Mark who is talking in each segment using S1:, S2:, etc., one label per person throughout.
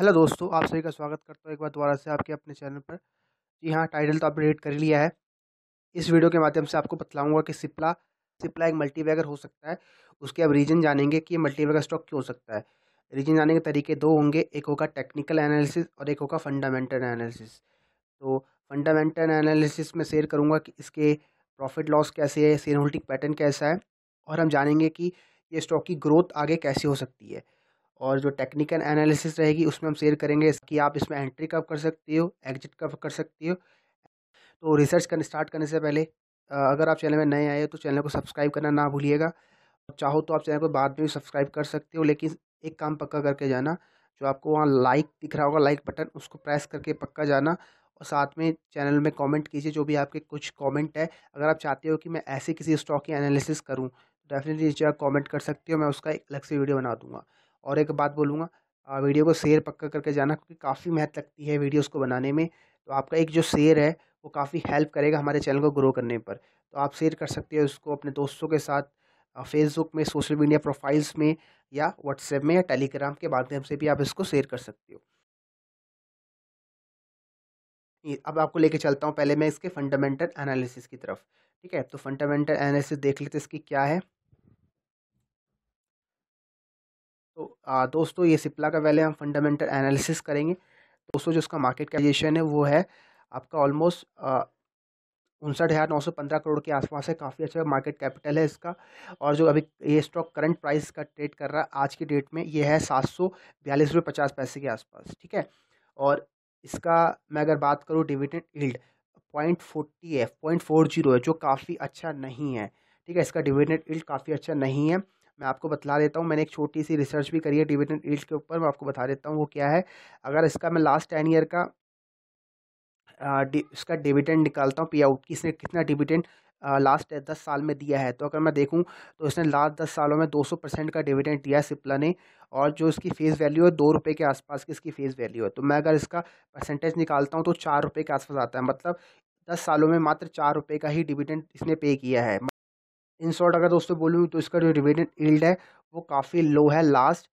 S1: Hello दोस्तों आप सभी का स्वागत करता हूँ एक बार दोबारा से आपके अपने चैनल पर जी हाँ टाइटल तो आपने रेड कर लिया है इस वीडियो के माध्यम से आपको बतलाऊंगा कि सिप्ला सिप्ला एक मल्टीवैगर हो सकता है उसके अब रीजन जानेंगे कि ये मल्टीवैगर स्टॉक क्यों हो सकता है रीजन जाने के तरीके दो होंगे एक होगा टेक्निकल एनालिसिस और एक होगा फंडामेंटल एनालिसिस तो फंडामेंटल एनालिसिस में शेयर करूँगा कि इसके प्रॉफिट लॉस कैसे है शेयर होल्डिंग पैटर्न कैसा है और हम जानेंगे कि ये स्टॉक की ग्रोथ आगे कैसी हो सकती है और जो टेक्निकल एनालिसिस रहेगी उसमें हम शेयर करेंगे कि आप इसमें एंट्री कब कर सकते हो एग्जिट कब कर सकती हो तो रिसर्च कर स्टार्ट करने से पहले अगर आप चैनल में नए आए हो तो चैनल को सब्सक्राइब करना ना भूलिएगा चाहो तो आप चैनल को बाद में भी सब्सक्राइब कर सकते हो लेकिन एक काम पक्का करके जाना जो आपको वहाँ लाइक दिख रहा होगा लाइक बटन उसको प्रेस करके पक्का जाना और साथ में चैनल में कमेंट कीजिए जो भी आपके कुछ कमेंट है अगर आप चाहते हो कि मैं ऐसे किसी स्टॉक की एनालिसिस करूँ तो डेफिनेटली नीचे कॉमेंट कर सकते हो मैं उसका एक अलग से वीडियो बना दूँगा और एक बात बोलूँगा वीडियो को शेयर पक्का करके जाना क्योंकि काफ़ी मेहनत लगती है वीडियोज़ को बनाने में तो आपका एक जो शेयर है वो काफ़ी हेल्प करेगा हमारे चैनल को ग्रो करने पर तो आप शेयर कर सकते हो उसको अपने दोस्तों के साथ फेसबुक में सोशल मीडिया प्रोफाइल्स में या व्हाट्सएप में या टेलीग्राम के माध्यम से भी आप इसको शेयर कर सकते हो अब आपको लेके चलता हूँ पहले मैं इसके फंडामेंटल एनालिसिस की तरफ ठीक है तो फंडामेंटल एनालिसिस देख लेते इसकी क्या है दोस्तों ये सिप्ला का पहले हम फंडामेंटल एनालिसिस करेंगे दोस्तों जो उसका मार्केट कैपिटलाइजेशन है वो है आपका ऑलमोस्ट उनसठ हज़ार नौ सौ पंद्रह करोड़ के आसपास है काफ़ी अच्छा मार्केट कैपिटल है इसका और जो अभी ये स्टॉक करंट प्राइस का ट्रेड कर रहा है आज की डेट में ये है सात सौ बयालीस रुपये पचास पैसे के आसपास ठीक है और इसका मैं अगर बात करूँ डिविडेंड ईल्ड पॉइंट फोर्टी है पॉइंट फोर जीरो है जो काफ़ी अच्छा नहीं है ठीक है इसका डिविडेंड ईल्ड काफ़ी अच्छा नहीं है मैं आपको बता देता हूँ मैंने एक छोटी सी रिसर्च भी करी है डिविडेंड ईल्ड के ऊपर मैं आपको बता देता हूँ वो क्या है अगर इसका मैं लास्ट टेन ईयर का इसका डिविडेंड निकालता हूँ पे आउट कि इसने कितना डिविडेंड लास्ट दस साल में दिया है तो अगर मैं देखूं तो इसने लास्ट दस सालों में दो सौ परसेंट का डिविडेंड दिया है सिप्ला ने और जो इसकी फेस वैल्यू है दो रुपये के आसपास की इसकी फेस वैल्यू है तो मैं अगर इसका परसेंटेज निकालता हूँ तो चार रुपये के आसपास आता है मतलब दस सालों में मात्र चार रुपये का ही डिविडेंड इसने पे किया है इन शॉर्ट अगर दोस्तों बोलूँ तो इसका जो डिविडेंट ईल्ड है वो काफ़ी लो है लास्ट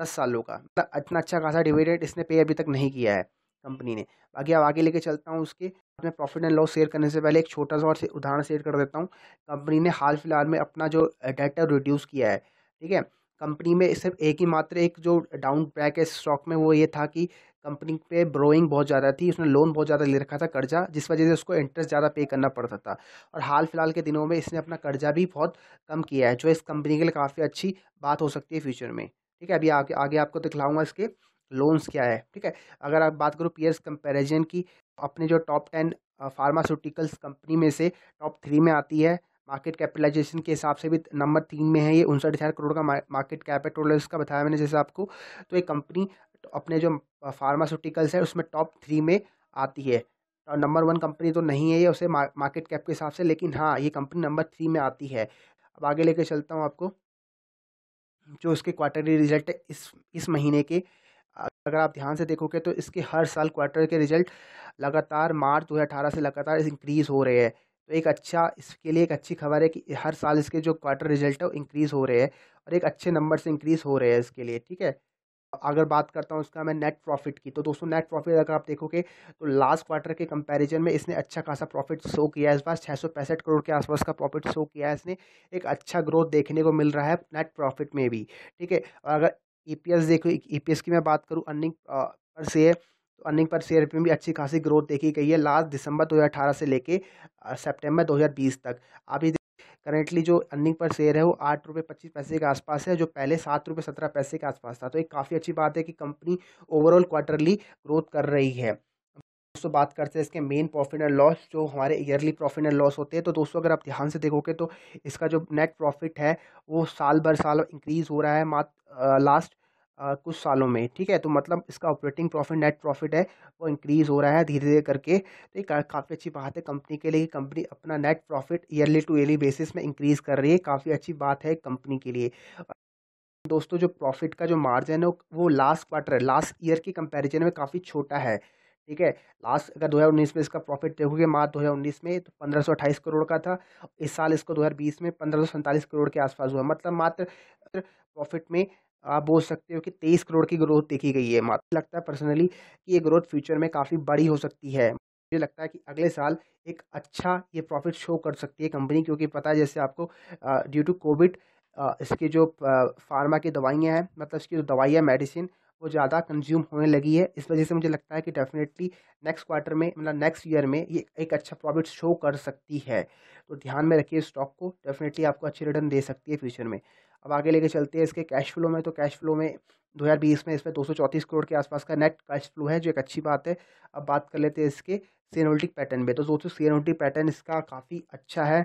S1: दस सालों का मतलब इतना अच्छा खासा डिविडेंट इसने पे अभी तक नहीं किया है कंपनी ने बाकी अब आगे लेके चलता हूँ उसके अपने प्रॉफिट एंड लॉस शेयर करने से पहले एक छोटा सा और उदाहरण शेयर कर देता हूँ कंपनी ने हाल फिलहाल में अपना जो डेट है रिड्यूस किया है ठीक है कंपनी में सिर्फ एक ही मात्र एक जो डाउन ब्रैक है स्टॉक में वो ये था कि कंपनी पे ब्रोइंग बहुत ज़्यादा थी उसने लोन बहुत ज़्यादा ले रखा था कर्जा जिस वजह से उसको इंटरेस्ट ज़्यादा पे करना पड़ता था और हाल फिलहाल के दिनों में इसने अपना कर्जा भी बहुत कम किया है जो इस कंपनी के लिए काफ़ी अच्छी बात हो सकती है फ्यूचर में ठीक है अभी आगे आगे आपको दिखलाऊंगा इसके लोन्स क्या है ठीक है अगर आप बात करो पीयर्स कंपेरिजन की अपने जो टॉप टेन फार्मास्यूटिकल्स कंपनी में से टॉप थ्री में आती है मार्केट कैपिटलाइजेशन के हिसाब से भी नंबर तीन में है ये उनसठ हज़ार करोड़ का मार्केट कैप है टोटल इसका बताया मैंने जैसे आपको तो ये कंपनी अपने जो फार्मास्यूटिकल्स है उसमें टॉप थ्री में आती है और नंबर वन कंपनी तो नहीं है ये उसे मार्केट कैप के हिसाब से लेकिन हाँ ये कंपनी नंबर थ्री में आती है अब आगे लेके चलता हूँ आपको जो इसके क्वार्टरली रिजल्ट है इस इस महीने के अगर आप ध्यान से देखोगे तो इसके हर साल क्वार्टर के रिजल्ट लगातार मार्च दो हज़ार अठारह से लगातार इंक्रीज़ हो रहे हैं तो एक अच्छा इसके लिए एक अच्छी खबर है कि हर साल इसके जो क्वार्टर रिजल्ट है वो इंक्रीज़ हो रहे हैं और एक अच्छे नंबर से इंक्रीज़ हो रहे हैं इसके लिए ठीक है अगर बात करता हूँ इसका मैं नेट प्रॉफिट की तो दोस्तों नेट प्रॉफिट अगर आप देखोगे तो लास्ट क्वार्टर के कंपैरिजन में इसने अच्छा खासा प्रॉफिट शो किया है इस बार छः सौ पैंसठ करोड़ के आसपास का प्रॉफिट शो किया है इसने एक अच्छा ग्रोथ देखने को मिल रहा है नेट प्रॉफिट में भी ठीक है और अगर ई e देखो ई e की मैं बात करूँ अर्निंग पर से तो अर्निंग पर शेयर में भी अच्छी खासी ग्रोथ देखी गई है लास्ट दिसंबर 2018 से लेके सितंबर 2020 तक आप ये करेंटली जो अर्निंग पर शेयर है वो आठ रुपये पच्चीस पैसे के आसपास है जो पहले सात रुपये सत्रह पैसे के आसपास था तो एक काफ़ी अच्छी बात है कि कंपनी ओवरऑल क्वार्टरली ग्रोथ कर रही है दोस्तों बात करते हैं इसके मेन प्रॉफिट एंड लॉस जो हमारे ईयरली प्रॉफिट एंड लॉस होते हैं तो दोस्तों अगर आप ध्यान से देखोगे तो इसका जो नेट प्रॉफिट है वो साल भर साल इंक्रीज़ हो रहा है मात्र लास्ट आ, कुछ सालों में ठीक है तो मतलब इसका ऑपरेटिंग प्रॉफिट नेट प्रॉफिट है वो इंक्रीज़ हो रहा है धीरे धीरे करके तो ये काफ़ी अच्छी बात है कंपनी के लिए कंपनी अपना net profit yearly to yearly basis में इंक्रीज़ कर रही है काफ़ी अच्छी बात है कंपनी के लिए दोस्तों जो प्रॉफिट का जो मार्जिन है वो लास्ट क्वार्टर लास्ट ईयर की कंपेरिजन में काफ़ी छोटा है ठीक है लास्ट अगर 2019 में इसका प्रॉफिट देखोगे मार्च 2019 में तो पंद्रह करोड़ का था इस साल इसको 2020 में पंद्रह करोड़ के आसपास हुआ मतलब मात्र प्रॉफिट में आप बोल सकते हो कि तेईस करोड़ की ग्रोथ देखी गई है मात्र लगता है पर्सनली कि ये ग्रोथ फ्यूचर में काफ़ी बड़ी हो सकती है मुझे लगता है कि अगले साल एक अच्छा ये प्रॉफिट शो कर सकती है कंपनी क्योंकि पता है जैसे आपको ड्यू टू कोविड इसकी जो फार्मा की दवाइयाँ हैं मतलब इसकी जो दवाइयाँ मेडिसिन वो ज़्यादा कंज्यूम होने लगी है इस वजह से मुझे लगता है कि डेफिनेटली नेक्स्ट क्वार्टर में मतलब नेक्स्ट ईयर में ये एक अच्छा प्रॉफिट शो कर सकती है तो ध्यान में रखिए स्टॉक को डेफिनेटली आपको अच्छे रिटर्न दे सकती है फ्यूचर में अब आगे लेके चलते हैं इसके कैश फ्लो में तो कैश फ्लो में 2020 में इस पर दो करोड़ के आसपास का नेट कैश फ्लो है जो एक अच्छी बात है अब बात कर लेते हैं इसके सीनोल्टिक पैटर्न में तो दोस्तों सीनोल्टिक पैटर्न इसका काफ़ी अच्छा है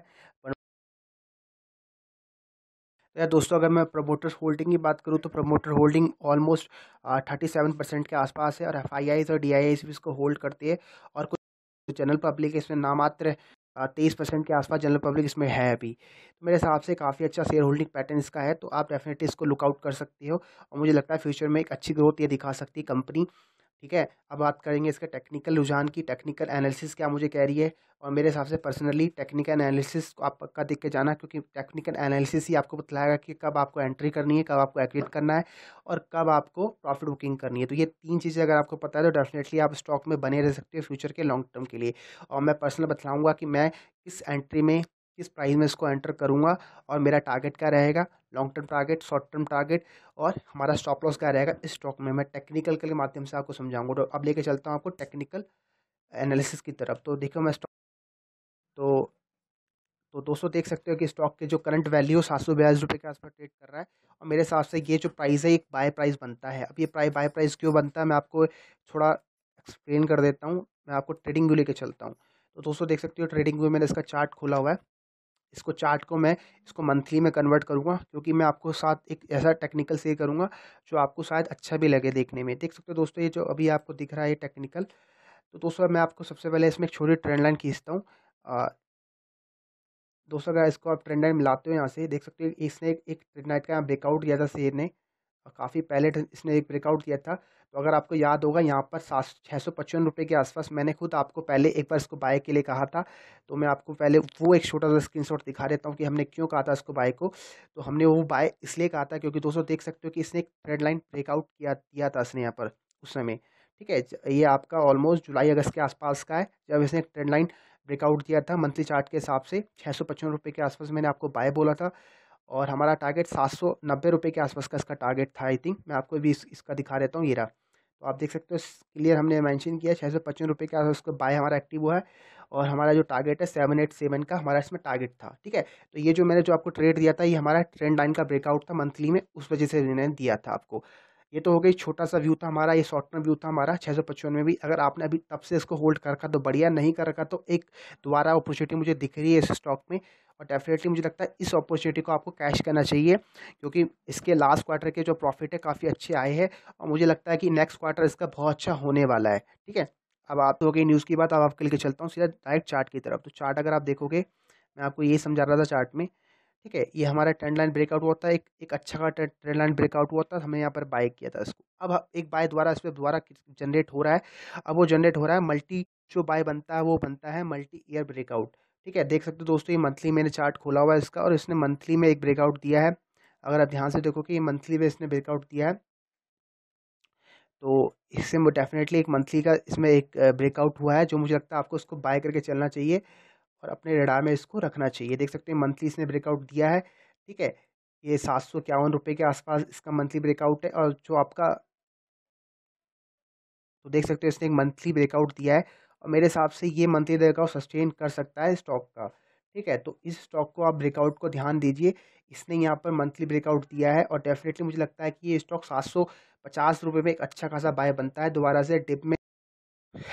S1: तो यार दोस्तों अगर मैं प्रोमोटर्स होल्डिंग की बात करूँ तो promoter holding almost thirty seven percent के आसपास है और एफ आई आईज और डी आई आईज भी इसको होल्ड करती है और कुछ जनरल पब्लिक इसमें नामात्र तेईस परसेंट के आसपास जनरल पब्लिक इसमें है अभी तो मेरे हिसाब से काफ़ी अच्छा शेयर होल्डिंग पैटर्न इसका है तो आप डेफिनेटली इसको लुकआउट कर सकते हो और मुझे लगता है फ्यूचर में एक अच्छी ग्रोथ ये दिखा सकती है कंपनी ठीक है अब बात करेंगे इसका टेक्निकल रुझान की टेक्निकल एनालिसिस क्या मुझे कह रही है और मेरे हिसाब से पर्सनली टेक्निकल एनालिसिस को आप पक्का देख के जाना क्योंकि टेक्निकल एनालिसिस ही आपको बतलाएगा कि कब आपको एंट्री करनी है कब आपको एक्विट करना है और कब आपको प्रॉफिट बुकिंग करनी है तो ये तीन चीज़ें अगर आपको पता है तो डेफिनेटली आप स्टॉक में बने रह सकते हैं फ्यूचर के लॉन्ग टर्म के लिए और मैं पर्सनल बतलाऊँगा कि मैं किस एंट्री में किस प्राइस में इसको एंटर करूँगा और मेरा टारगेट क्या रहेगा long term target short term target और हमारा स्टॉप लॉस क्या रहेगा इस स्टॉक में मैं टेक्निकल के माध्यम से आपको समझाऊंगा तो अब लेके चलता हूँ आपको टेक्निकल एनालिसिस की तरफ तो देखो मैं स्टॉक तो तो दोस्तों देख सकते हो कि स्टॉक के जो करंट वैल्यू सात सौ बयालीस रुपये के आसपास ट्रेड कर रहा है और मेरे हिसाब से ये जो प्राइस है एक बाय प्राइस बनता है अब ये प्राइ बाय प्राइस क्यों बनता है मैं आपको थोड़ा एक्सप्लेन कर देता हूँ मैं आपको ट्रेडिंग व्यू लेके चलता हूँ तो दोस्तों देख सकते हो ट्रेडिंग व्यू मैंने इसका चार्ट खोला हुआ है इसको चार्ट को मैं इसको मंथली में कन्वर्ट करूँगा क्योंकि मैं आपको साथ एक ऐसा टेक्निकल शेयर करूँगा जो आपको शायद अच्छा भी लगे देखने में देख सकते हो दोस्तों ये जो अभी आपको दिख रहा है ये टेक्निकल तो दोस्तों मैं आपको सबसे पहले इसमें एक छोटी ट्रेंड लाइन खींचता हूँ दोस्तों अगर इसको आप ट्रेंड लाइन मिलाते हो यहाँ से देख सकते हो इसने एक, ट्रेंड लाइन का ब्रेकआउट किया था शेयर ने काफ़ी पहले इसने एक ब्रेकआउट किया था तो अगर आपको याद होगा यहाँ पर सात छः सौ पचपन रुपये के आसपास मैंने खुद आपको पहले एक बार इसको बाय के लिए कहा था तो मैं आपको पहले वो एक छोटा सा स्क्रीनशॉट दिखा देता हूँ कि हमने क्यों कहा था इसको बाय को तो हमने वो बाय इसलिए कहा था क्योंकि दोस्तों देख सकते हो कि इसने एक थ्रेड लाइन ब्रेकआउट किया दिया था इसने यहाँ पर उस समय ठीक है ये आपका ऑलमोस्ट जुलाई अगस्त के आसपास का है जब इसने एक ट्रेंड लाइन ब्रेकआउट दिया था मंथली चार्ट के हिसाब से छः सौ पचपन रुपये के आसपास मैंने आपको बाय बोला था और हमारा टारगेट सात सौ नब्बे रुपये के आसपास का इसका टारगेट था आई थिंक मैं आपको भी इस, इसका दिखा देता हूँ ये रहा तो आप देख सकते हो क्लियर हमने मैंशन किया छः सौ पचपन रुपये का उसको बाय हमारा एक्टिव हुआ है और हमारा जो टारगेट है सेवन एट सेवन का हमारा इसमें टारगेट था ठीक है तो ये जो मैंने जो आपको ट्रेड दिया था ये हमारा ट्रेंड लाइन का ब्रेकआउट था मंथली में उस वजह से मैंने दिया था आपको ये तो हो गई छोटा सा व्यू था हमारा ये शॉर्ट टर्म व्यू था हमारा छः सौ पचपन में भी अगर आपने अभी तब से इसको होल्ड कर रखा तो बढ़िया नहीं कर रखा तो एक दोबारा अपॉर्चुनिटी मुझे दिख रही है इस स्टॉक में और डेफिनेटली मुझे लगता है इस अपॉर्चुनिटी को आपको कैश करना चाहिए क्योंकि इसके लास्ट क्वार्टर के जो प्रॉफिट है काफ़ी अच्छे आए हैं और मुझे लगता है कि नेक्स्ट क्वार्टर इसका बहुत अच्छा होने वाला है ठीक है अब आप हो गई न्यूज़ की बात अब आपके लेके चलता हूँ सीधा डायरेक्ट चार्ट की तरफ तो चार्ट अगर आप देखोगे मैं आपको ये समझा रहा था चार्ट में ठीक है ये हमारा ट्रेंड लाइन ब्रेकआउट हुआ था एक एक अच्छा का ट्रेंड लाइन ब्रेकआउट हुआ था हमने यहाँ पर बाय किया था इसको अब एक बाय द्वारा इस पर दोबारा जनरेट हो रहा है अब वो जनरेट हो रहा है मल्टी जो बाय बनता है वो बनता है मल्टी ईयर ब्रेकआउट ठीक है देख सकते हो दोस्तों ये मंथली मैंने चार्ट खोला हुआ है इसका और इसने मंथली में एक ब्रेकआउट दिया है अगर आप ध्यान से देखो कि ये मंथली में इसने ब्रेकआउट दिया है तो इससे डेफिनेटली एक मंथली का इसमें एक ब्रेकआउट हुआ है जो मुझे लगता है आपको उसको बाय करके चलना चाहिए और अपने रेडार में इसको रखना चाहिए देख सकते हैं मंथली इसने ब्रेकआउट दिया है ठीक है ये सात सौ इक्यावन रुपये के आसपास इसका मंथली ब्रेकआउट है और जो आपका तो देख सकते हैं इसने एक मंथली ब्रेकआउट दिया है और मेरे हिसाब से ये मंथली ब्रेकआउट सस्टेन कर सकता है स्टॉक का ठीक है तो इस स्टॉक को आप ब्रेकआउट को ध्यान दीजिए इसने यहाँ पर मंथली ब्रेकआउट दिया है और डेफिनेटली मुझे लगता है कि ये स्टॉक सात सौ पचास रुपये में एक अच्छा खासा बाय बनता है दोबारा से डिप में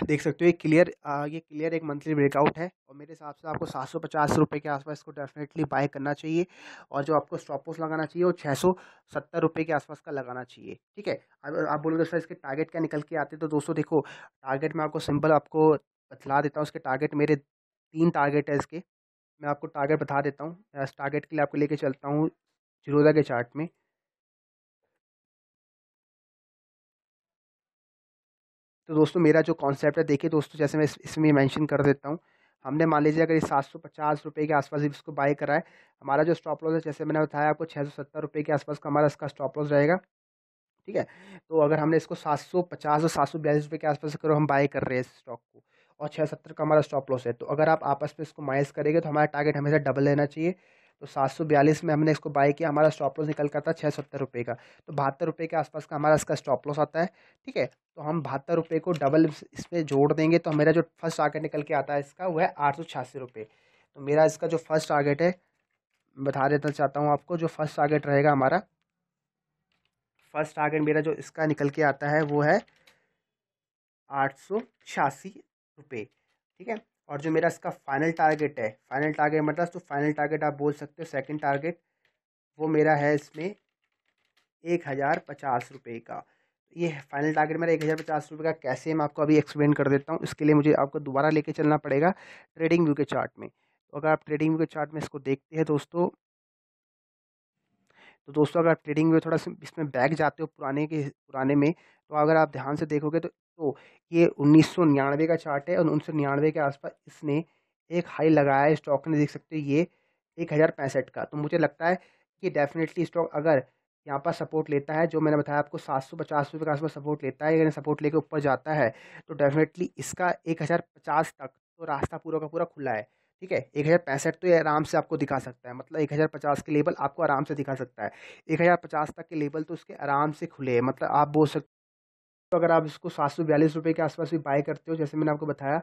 S1: देख सकते हो ये क्लियर ये क्लियर एक मंथली ब्रेकआउट है और मेरे हिसाब से आपको सात सौ पचास रुपये के आसपास इसको डेफिनेटली बाय करना चाहिए और जो आपको स्टॉप लॉस लगाना चाहिए वो छः सौ सत्तर रुपये के आसपास का लगाना चाहिए ठीक है अब आप बोलोगे सर इसके टारगेट क्या निकल के आते तो दोस्तों देखो टारगेट में आपको सिंपल आपको बतला देता हूँ उसके टारगेट मेरे तीन टारगेट है इसके मैं आपको टारगेट बता देता हूँ टारगेट के लिए आपको लेके चलता हूँ जीरोदा के चार्ट में तो दोस्तों मेरा जो कॉन्सेप्ट है देखिए दोस्तों जैसे मैं इसमें मैंशन कर देता हूँ हमने मान लीजिए अगर ये सात सौ पचास रुपये के आसपास इसको बाय करा है हमारा जो स्टॉप लॉस है जैसे मैंने बताया आपको छः सौ सत्तर रुपये के आसपास का हमारा इसका स्टॉप लॉस रहेगा ठीक है तो अगर हमने इसको सात सौ पचास और सात सौ बयालीस रुपये के आसपास करो हम बाय कर रहे हैं इस स्टॉक को और छः सत्तर का हमारा स्टॉप लॉस है तो अगर आप आपस में इसको माइनस करेंगे तो हमारा टारगेट हमेशा डबल रहना चाहिए तो सात सौ बयालीस में हमने इसको बाय किया हमारा स्टॉप लॉस निकल कर था छः सत्तर रुपये का तो बहत्तर रुपये के आसपास का हमारा इसका स्टॉप लॉस आता है ठीक है तो हम बहत्तर रुपये को डबल इसमें जोड़ देंगे तो मेरा जो फर्स्ट टारगेट निकल के आता है इसका वो है आठ सौ छियासी रुपये तो मेरा इसका जो फर्स्ट टारगेट है बता देना चाहता हूँ आपको जो फर्स्ट टारगेट रहेगा हमारा फर्स्ट टारगेट मेरा जो इसका निकल के आता है वो है आठ सौ छियासी रुपये ठीक है और जो मेरा इसका फाइनल टारगेट है फाइनल टारगेट मतलब तो फाइनल टारगेट आप बोल सकते हो सेकंड टारगेट वो मेरा है इसमें एक हज़ार पचास रुपये का ये फाइनल टारगेट मेरा एक हज़ार पचास रुपये का कैसे मैं आपको अभी एक्सप्लेन कर देता हूँ इसके लिए मुझे आपको दोबारा लेके चलना पड़ेगा ट्रेडिंग व्यू के चार्ट में तो अगर आप ट्रेडिंग व्यू के चार्ट में इसको देखते हैं दोस्तों तो दोस्तों अगर आप ट्रेडिंग व्यू थोड़ा सा इसमें बैक जाते हो पुराने के पुराने में तो अगर आप ध्यान से देखोगे तो तो ये उन्नीस का चार्ट है और उन्नीस के आसपास इसने एक हाई लगाया है स्टॉक ने देख सकते हो ये एक हज़ार पैंसठ का तो मुझे लगता है कि डेफिनेटली स्टॉक अगर यहाँ पर सपोर्ट लेता है जो मैंने बताया आपको सात सौ पचास रुपये के आसपास सपोर्ट लेता है यानी सपोर्ट लेके ऊपर जाता है तो डेफिनेटली इसका एक हज़ार पचास तक तो रास्ता पूरा का पूरा खुला है ठीक है एक हज़ार पैंसठ तो ये आराम से आपको दिखा सकता है मतलब एक हज़ार पचास के लेवल आपको आराम से दिखा सकता है एक हज़ार पचास तक के लेवल तो उसके आराम से खुले हैं मतलब आप बोल सकते तो अगर आप इसको सात सौ बयालीस रुपये के आसपास भी बाय करते हो जैसे मैंने आपको बताया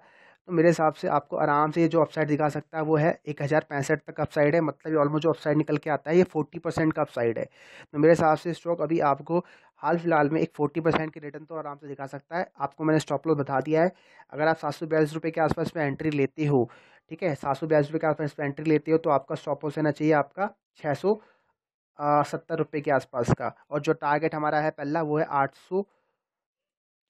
S1: तो मेरे हिसाब से आपको आराम से ये जो अपसाइड दिखा सकता है वो है एक हज़ार पैंसठ तक अपसाइड है मतलब ये ऑलमोस्ट जो अपसाइड निकल के आता है ये फोर्टी परसेंट का अपसाइड है तो मेरे हिसाब से स्टॉक अभी आपको हाल फिलहाल में एक फोर्टी परसेंट के रिटर्न तो आराम से दिखा सकता है आपको मैंने स्टॉप लॉस बता दिया है अगर आप सात सौ बयालीस रुपये के आसपास में एंट्री लेते हो ठीक है सात सौ बयालीस रुपये के आसपास में एंट्री लेते हो तो आपका स्टॉप लॉस होना चाहिए आपका छः सौ सत्तर रुपये के आसपास का और जो टारगेट हमारा है पहला वो है आठ सौ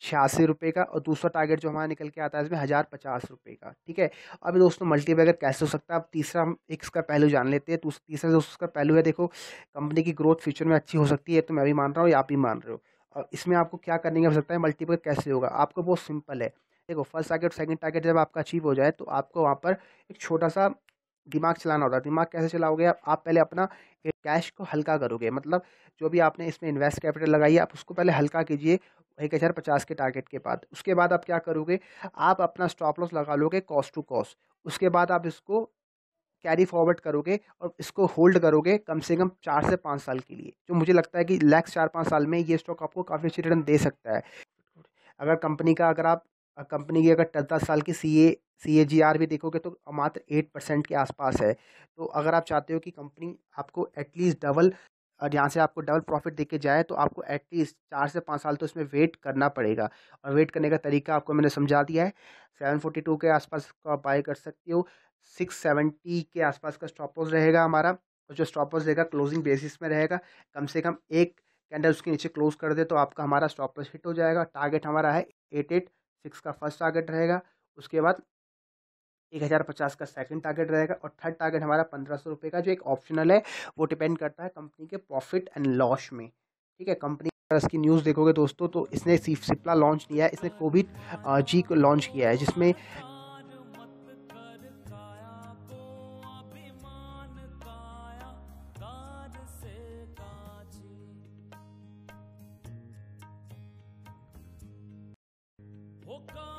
S1: छियासी रुपये का और दूसरा टारगेट जो हमारा निकल के आता है इसमें हज़ार पचास रुपये का ठीक है अब दोस्तों मल्टीबैगर कैसे हो सकता है अब तीसरा हम एक इसका पहलू जान लेते हैं तीसरा दोस्तों उसका पहलू है देखो कंपनी की ग्रोथ फ्यूचर में अच्छी हो सकती है तो मैं भी मान रहा हूँ या आप भी मान रहे हो और इसमें आपको क्या करने की आवश्यकता है मल्टीपल कैसे होगा आपको बहुत सिंपल है देखो फर्स्ट टारगेट सेकेंड टारगेट जब आपका अचीव हो जाए तो आपको वहाँ पर एक छोटा सा दिमाग चलाना होता है दिमाग कैसे चलाओगे आप आप पहले अपना कैश को हल्का करोगे मतलब जो भी आपने इसमें इन्वेस्ट कैपिटल लगाई आप उसको पहले हल्का कीजिए एक हज़ार पचास के टारगेट के बाद उसके बाद आप क्या करोगे आप अपना स्टॉप लॉस लगा लोगे कॉस्ट टू कॉस्ट उसके बाद आप इसको कैरी फॉरवर्ड करोगे और इसको होल्ड करोगे कम से कम चार से पाँच साल के लिए जो मुझे लगता है कि लैक्स चार पाँच साल में ये स्टॉक आपको काफ़ी अच्छी रिटर्न दे सकता है अगर कंपनी का अगर आप कंपनी की अगर दस दस साल की सी ए सी ए जी आर भी देखोगे तो मात्र एट परसेंट के आसपास है तो अगर आप चाहते हो कि कंपनी आपको एटलीस्ट डबल और यहाँ से आपको डबल प्रॉफिट के जाए तो आपको एटलीस्ट चार से पाँच साल तो इसमें वेट करना पड़ेगा और वेट करने का तरीका आपको मैंने समझा दिया है सेवन फोर्टी टू के आसपास को आप बाय कर सकते हो सिक्स सेवेंटी के आसपास का स्टॉप लॉस रहेगा हमारा और जो स्टॉप लॉस रहेगा क्लोजिंग बेसिस में रहेगा कम से कम एक कैंडल उसके नीचे क्लोज कर दे तो आपका हमारा स्टॉप लॉस हिट हो जाएगा टारगेट हमारा है एट एट सिक्स का फर्स्ट टारगेट रहेगा उसके बाद एक हज़ार पचास का सेकंड टारगेट रहेगा और थर्ड टारगेट हमारा पंद्रह सौ रुपये का जो एक ऑप्शनल है वो डिपेंड करता है कंपनी के प्रॉफिट एंड लॉस में ठीक है कंपनी इसकी न्यूज़ देखोगे दोस्तों तो इसने सिप्ला लॉन्च किया है इसने कोविड जी को लॉन्च किया है जिसमें Oh God.